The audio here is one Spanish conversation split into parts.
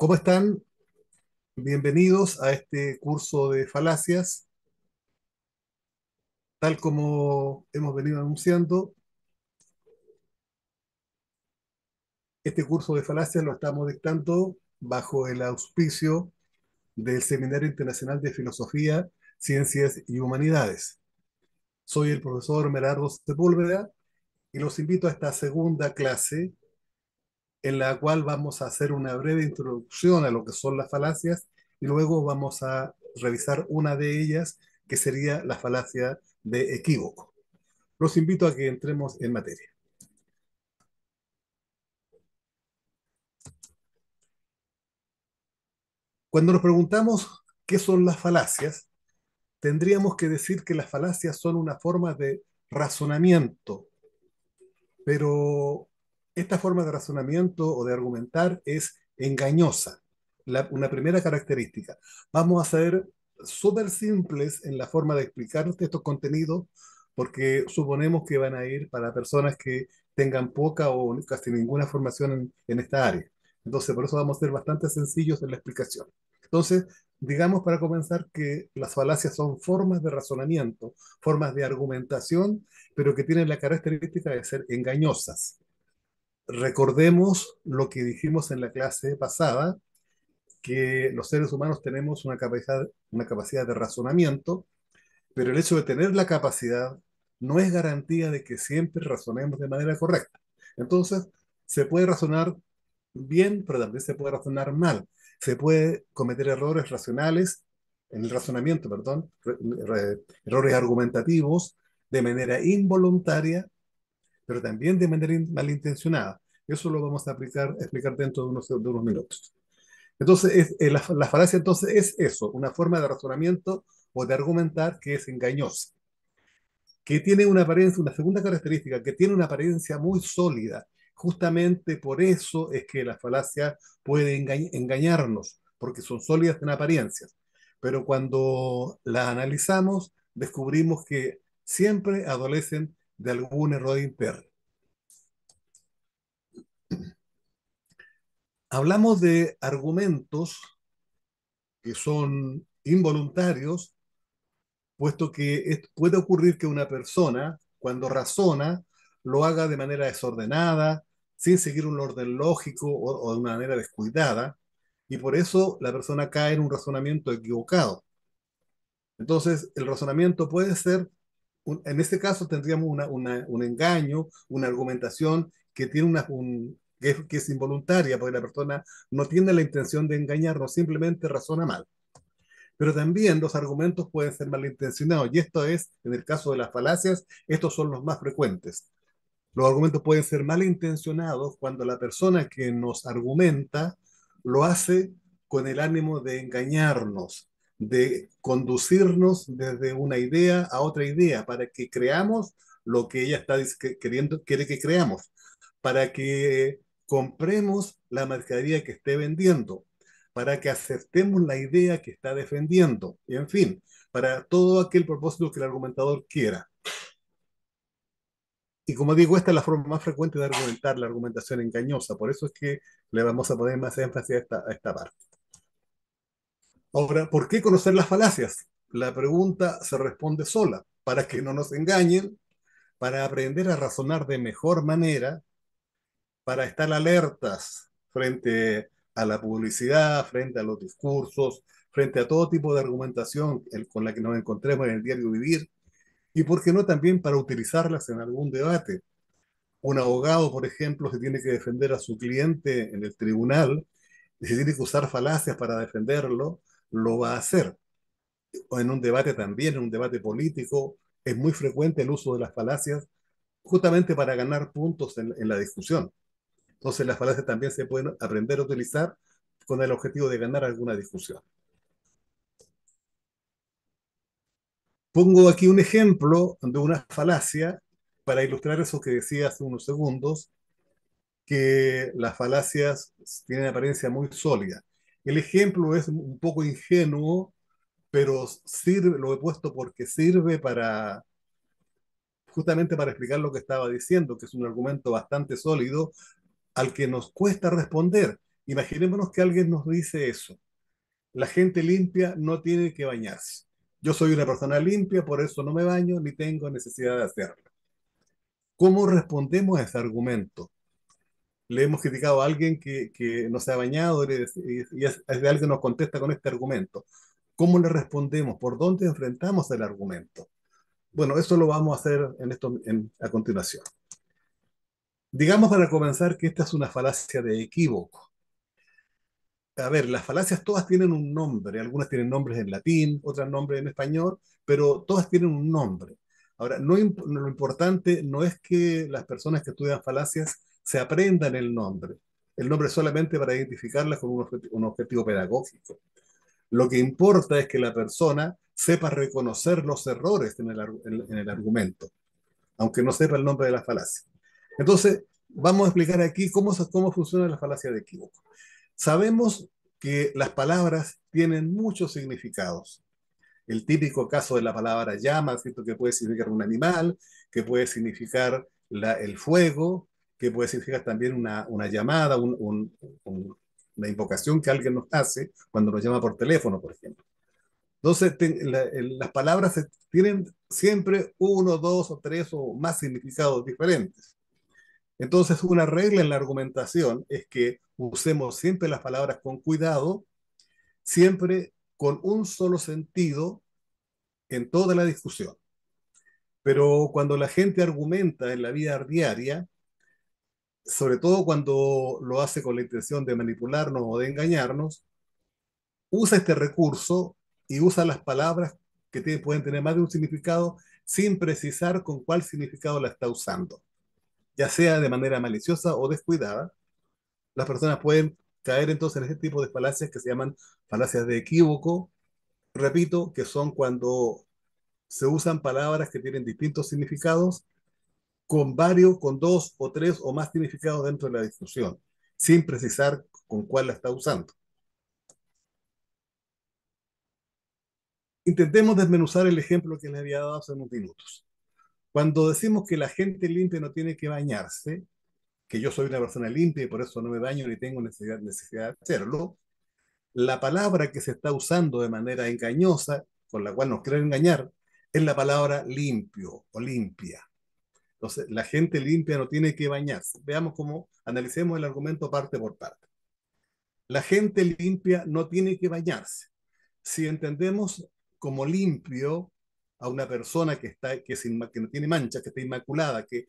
¿Cómo están? Bienvenidos a este curso de falacias. Tal como hemos venido anunciando, este curso de falacias lo estamos dictando bajo el auspicio del Seminario Internacional de Filosofía, Ciencias y Humanidades. Soy el profesor Merardo Sepúlveda y los invito a esta segunda clase en la cual vamos a hacer una breve introducción a lo que son las falacias y luego vamos a revisar una de ellas, que sería la falacia de equívoco. Los invito a que entremos en materia. Cuando nos preguntamos qué son las falacias, tendríamos que decir que las falacias son una forma de razonamiento, pero esta forma de razonamiento o de argumentar es engañosa. una primera característica. Vamos a ser súper simples en la forma de explicar estos contenidos porque suponemos que van a ir para personas que tengan poca o casi ninguna formación en, en esta área. Entonces, por eso vamos a ser bastante sencillos en la explicación. Entonces, digamos para comenzar que las falacias son formas de razonamiento, formas de argumentación, pero que tienen la característica de ser engañosas recordemos lo que dijimos en la clase pasada, que los seres humanos tenemos una capacidad, una capacidad de razonamiento, pero el hecho de tener la capacidad no es garantía de que siempre razonemos de manera correcta. Entonces, se puede razonar bien, pero también se puede razonar mal. Se puede cometer errores racionales en el razonamiento, perdón, errores argumentativos de manera involuntaria pero también de manera malintencionada. Eso lo vamos a aplicar, explicar dentro de unos, unos minutos. Entonces, eh, la, falacia entonces es eso, una forma de razonamiento o de argumentar que es engañosa, que tiene una apariencia, una segunda característica, que tiene una apariencia muy sólida. Justamente por eso es que la falacia puede engañarnos, porque son sólidas en apariencias. Pero cuando la analizamos, descubrimos que siempre adolecen de algún error interno. Hablamos de argumentos que son involuntarios, puesto que puede ocurrir que una persona, cuando razona, lo haga de manera desordenada, sin seguir un orden lógico o, de una manera descuidada, y por eso la persona cae en un razonamiento equivocado. Entonces, el razonamiento puede ser en este caso tendríamos un engaño, una argumentación que tiene una, que es, que es, involuntaria, porque la persona no tiene la intención de engañarnos, simplemente razona mal. Pero también los argumentos pueden ser malintencionados, y esto es, en el caso de las falacias, estos son los más frecuentes. Los argumentos pueden ser malintencionados cuando la persona que nos argumenta lo hace con el ánimo de engañarnos, de conducirnos desde una idea a otra idea, para que creamos lo que ella está queriendo, quiere que creamos, para que compremos la mercadería que esté vendiendo, para que aceptemos la idea que está defendiendo, y en fin, para todo aquel propósito que el argumentador quiera. Y como digo, esta es la forma más frecuente de argumentar la argumentación engañosa, por eso es que le vamos a poner más énfasis a esta, a esta parte. Ahora, ¿por qué conocer las falacias? La pregunta se responde sola, para que no nos engañen, para aprender a razonar de mejor manera, para estar alertas frente a la publicidad, frente a los discursos, frente a todo tipo de argumentación con la que nos encontremos en el diario vivir, y por qué no también para utilizarlas en algún debate. Un abogado, por ejemplo, se tiene que defender a su cliente en el tribunal y se tiene que usar falacias para defenderlo, lo va a hacer. En un debate también, en un debate político, es muy frecuente el uso de las falacias justamente para ganar puntos en, la discusión. Entonces las falacias también se pueden aprender a utilizar con el objetivo de ganar alguna discusión. Pongo aquí un ejemplo de una falacia para ilustrar eso que decía hace unos segundos, que las falacias tienen apariencia muy sólida. El ejemplo es un poco ingenuo, pero sirve, lo he puesto porque sirve para justamente para explicar lo que estaba diciendo, que es un argumento bastante sólido al que nos cuesta responder. Imaginémonos que alguien nos dice eso. La gente limpia no tiene que bañarse. Yo soy una persona limpia, por eso no me baño ni tengo necesidad de hacerlo. ¿Cómo respondemos a ese argumento? le hemos criticado a alguien que, que no se ha bañado y, alguien nos contesta con este argumento. ¿Cómo le respondemos? ¿Por dónde enfrentamos el argumento? Bueno, eso lo vamos a hacer en esto, a continuación. Digamos para comenzar que esta es una falacia de equívoco. A ver, las falacias todas tienen un nombre, algunas tienen nombres en latín, otras nombres en español, pero todas tienen un nombre. Ahora, no, lo importante no es que las personas que estudian falacias se aprendan el nombre. El nombre solamente para identificarlas con un, objetivo, pedagógico. Lo que importa es que la persona sepa reconocer los errores en el, argumento, aunque no sepa el nombre de la falacia. Entonces, vamos a explicar aquí cómo, cómo funciona la falacia de equívoco. Sabemos que las palabras tienen muchos significados. El típico caso de la palabra llama, ¿cierto? que puede significar un animal, que puede significar la, el fuego, que puede significar también una, llamada, una invocación que alguien nos hace cuando nos llama por teléfono, por ejemplo. Entonces, las palabras tienen siempre uno, dos o tres o más significados diferentes. Entonces, una regla en la argumentación es que usemos siempre las palabras con cuidado, siempre con un solo sentido en toda la discusión. Pero cuando la gente argumenta en la vida diaria, sobre todo cuando lo hace con la intención de manipularnos o de engañarnos, usa este recurso y usa las palabras que pueden tener más de un significado sin precisar con cuál significado la está usando. Ya sea de manera maliciosa o descuidada, las personas pueden caer entonces en este tipo de falacias que se llaman falacias de equívoco, repito, que son cuando se usan palabras que tienen distintos significados con varios, con dos o tres o más significados dentro de la discusión, sin precisar con cuál la está usando. Intentemos desmenuzar el ejemplo que les había dado hace unos minutos. Cuando decimos que la gente limpia no tiene que bañarse, que yo soy una persona limpia y por eso no me baño ni tengo necesidad, necesidad de hacerlo, la palabra que se está usando de manera engañosa, con la cual nos quieren engañar, es la palabra limpio o limpia. Entonces, la gente limpia no tiene que bañarse. Veamos cómo analicemos el argumento parte por parte. La gente limpia no tiene que bañarse. Si entendemos como limpio a una persona que, está, que, sin, que no tiene manchas, que está inmaculada, que,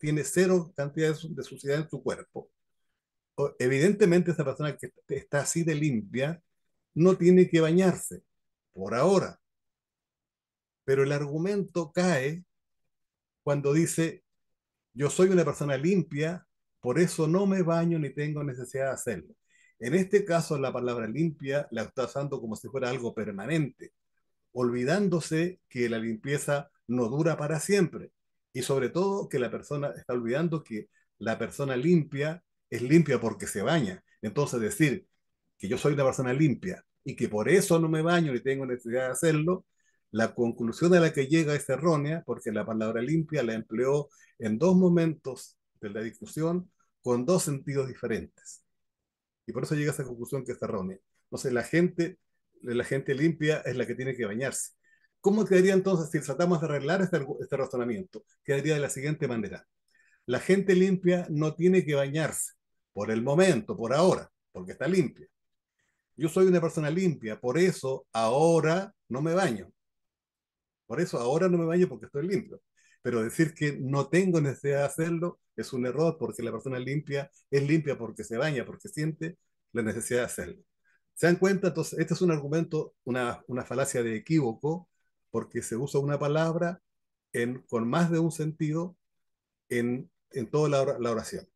tiene, cero cantidad de suciedad en su cuerpo, evidentemente esa persona que está así de limpia no tiene que bañarse por ahora. Pero el argumento cae cuando dice, yo soy una persona limpia, por eso no me baño ni tengo necesidad de hacerlo. En este caso, la palabra limpia la está usando como si fuera algo permanente, olvidándose que la limpieza no dura para siempre. Y sobre todo que la persona está olvidando que la persona limpia es limpia porque se baña. Entonces decir que yo soy una persona limpia y que por eso no me baño ni tengo necesidad de hacerlo la conclusión a la que llega es errónea porque la palabra limpia la empleó en dos momentos de la discusión con dos sentidos diferentes. Y por eso llega a esa conclusión que es errónea. Entonces la gente, la gente limpia es la que tiene que bañarse. ¿Cómo quedaría entonces si tratamos de arreglar este, este razonamiento? Quedaría de la siguiente manera. La gente limpia no tiene que bañarse por el momento, por ahora, porque está limpia. Yo soy una persona limpia, por eso ahora no me baño. Por eso ahora no me baño porque estoy limpio. Pero decir que no tengo necesidad de hacerlo es un error porque la persona limpia es limpia porque se baña, porque siente la necesidad de hacerlo. ¿Se dan cuenta? Entonces, este es un argumento, una, falacia de equívoco, porque se usa una palabra con más de un sentido en, toda la, oración,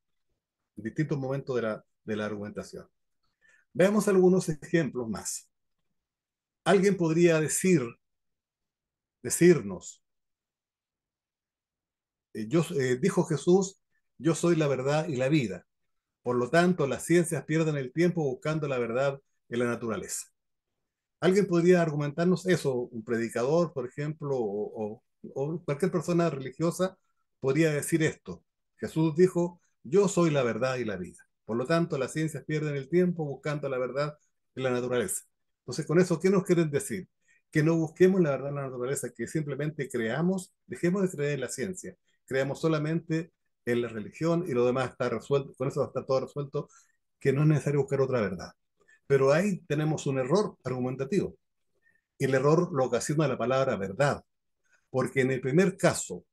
en distintos momentos de la, de la argumentación. Veamos algunos ejemplos más. Alguien podría decir decirnos. Eh, eh, dijo Jesús, yo soy la verdad y la vida. Por lo tanto, las ciencias pierden el tiempo buscando la verdad en la naturaleza. ¿Alguien podría argumentarnos eso? Un predicador, por ejemplo, o, o cualquier persona religiosa podría decir esto. Jesús dijo, yo soy la verdad y la vida. Por lo tanto, las ciencias pierden el tiempo buscando la verdad en la naturaleza. Entonces, con eso, ¿qué nos quieren decir? que no busquemos la verdad en la naturaleza, que simplemente creamos, dejemos de creer en la ciencia, creamos solamente en la religión y lo demás está resuelto, con eso está todo resuelto, que no es necesario buscar otra verdad. Pero ahí tenemos un error argumentativo. El error lo ocasiona la palabra verdad, porque en el primer caso,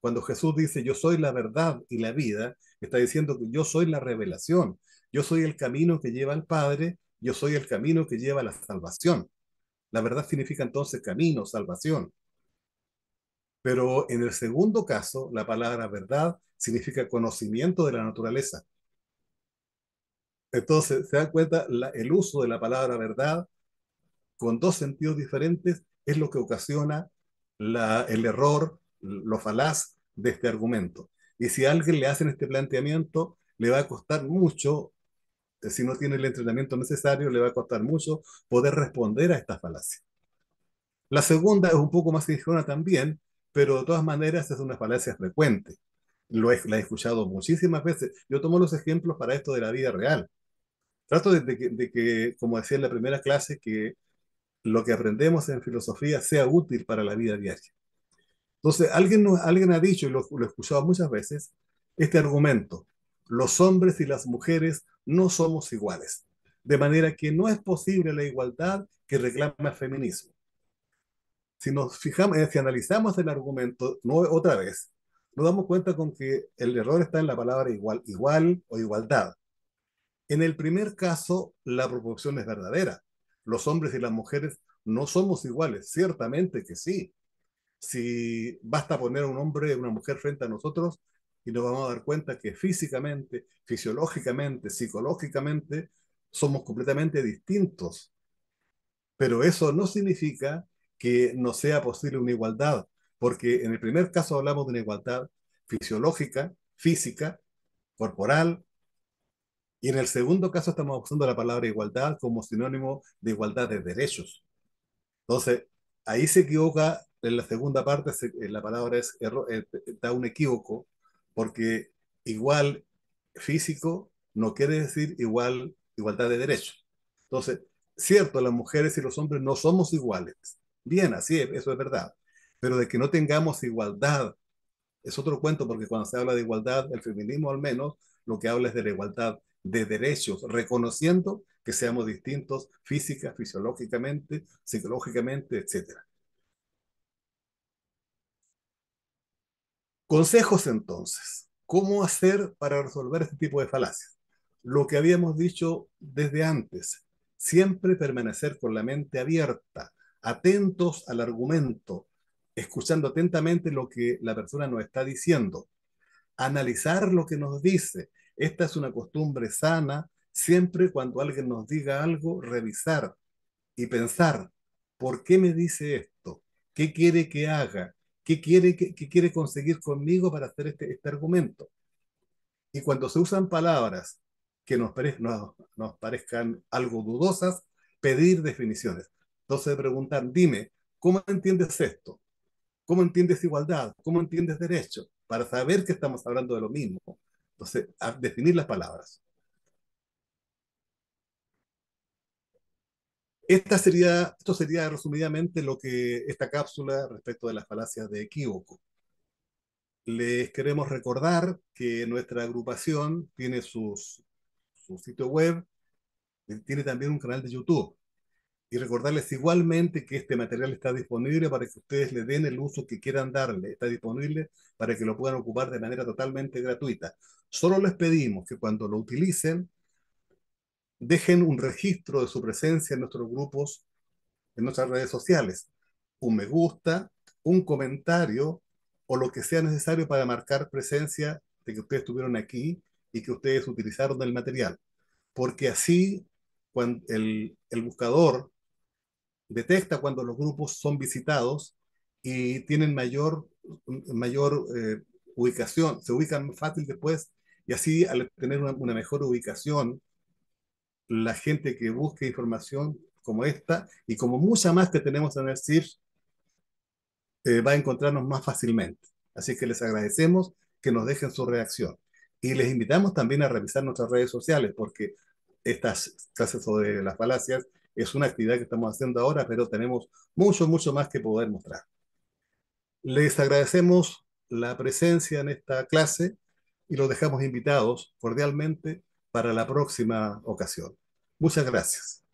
cuando Jesús dice yo soy la verdad y la vida, está diciendo que yo soy la revelación, yo soy el camino que lleva al Padre, yo soy el camino que lleva a la salvación. La verdad significa entonces camino, salvación. Pero en el segundo caso, la palabra verdad significa conocimiento de la naturaleza. Entonces, se da cuenta, el uso de la palabra verdad con dos sentidos diferentes es lo que ocasiona el error, lo falaz de este argumento. Y si a alguien le hacen este planteamiento, le va a costar mucho si no tiene el entrenamiento necesario, le va a costar mucho poder responder a esta falacia. La segunda es un poco más ligera también, pero de todas maneras es una falacia frecuente. Lo he, la he escuchado muchísimas veces. Yo tomo los ejemplos para esto de la vida real. Trato de, que, como decía en la primera clase, que lo que aprendemos en filosofía sea útil para la vida diaria. Entonces, alguien, alguien ha dicho, y lo he escuchado muchas veces, este argumento, los hombres y las mujeres no somos iguales. De manera que no es posible la igualdad que reclama el feminismo. Si nos fijamos, eh, si analizamos el argumento no, otra vez, nos damos cuenta con que el error está en la palabra igual, igual o igualdad. En el primer caso, la proporción es verdadera. Los hombres y las mujeres no somos iguales, ciertamente que sí. Si basta poner un hombre y una mujer frente a nosotros, y nos vamos a dar cuenta que físicamente, fisiológicamente, psicológicamente, somos completamente distintos. Pero eso no significa que no sea posible una igualdad, porque en el primer caso hablamos de una igualdad fisiológica, física, corporal, y en el segundo caso estamos usando la palabra igualdad como sinónimo de igualdad de derechos. Entonces, ahí se equivoca, en la segunda parte la palabra es, eh, da un equívoco, porque igual físico no quiere decir igual igualdad de derechos. Entonces, cierto, las mujeres y los hombres no somos iguales. Bien, así es, eso es verdad. Pero de que no tengamos igualdad es otro cuento, porque cuando se habla de igualdad, el feminismo al menos, lo que habla es de la igualdad de derechos, reconociendo que seamos distintos física, fisiológicamente, psicológicamente, etcétera. Consejos entonces, ¿cómo hacer para resolver este tipo de falacias? Lo que habíamos dicho desde antes, siempre permanecer con la mente abierta, atentos al argumento, escuchando atentamente lo que la persona nos está diciendo, analizar lo que nos dice. Esta es una costumbre sana, siempre cuando alguien nos diga algo, revisar y pensar, ¿por qué me dice esto? ¿Qué quiere que haga? ¿Qué quiere, quiere conseguir conmigo para hacer este, este, argumento? Y cuando se usan palabras que nos, nos parezcan algo dudosas, pedir definiciones. Entonces preguntar, dime, ¿cómo entiendes esto? ¿Cómo entiendes igualdad? ¿Cómo entiendes derecho? Para saber que estamos hablando de lo mismo. Entonces, a definir las palabras. Esta sería, esto sería resumidamente lo que esta cápsula respecto de las falacias de equívoco. Les queremos recordar que nuestra agrupación tiene sus, su sitio web, eh, tiene también un canal de YouTube. Y recordarles igualmente que este material está disponible para que ustedes le den el uso que quieran darle. Está disponible para que lo puedan ocupar de manera totalmente gratuita. Solo les pedimos que cuando lo utilicen, dejen un registro de su presencia en nuestros grupos, en nuestras redes sociales. Un me gusta, un comentario o lo que sea necesario para marcar presencia de que ustedes estuvieron aquí y que ustedes utilizaron el material. Porque así cuando el, buscador detecta cuando los grupos son visitados y tienen mayor, mayor eh, ubicación, se ubican fácil después y así al tener una mejor ubicación la gente que busque información como esta y como mucha más que tenemos en el CIRS, eh, va a encontrarnos más fácilmente. Así que les agradecemos que nos dejen su reacción. Y les invitamos también a revisar nuestras redes sociales, porque estas clases sobre las falacias es una actividad que estamos haciendo ahora, pero tenemos mucho, mucho más que poder mostrar. Les agradecemos la presencia en esta clase y los dejamos invitados cordialmente para la próxima ocasión. Muchas gracias.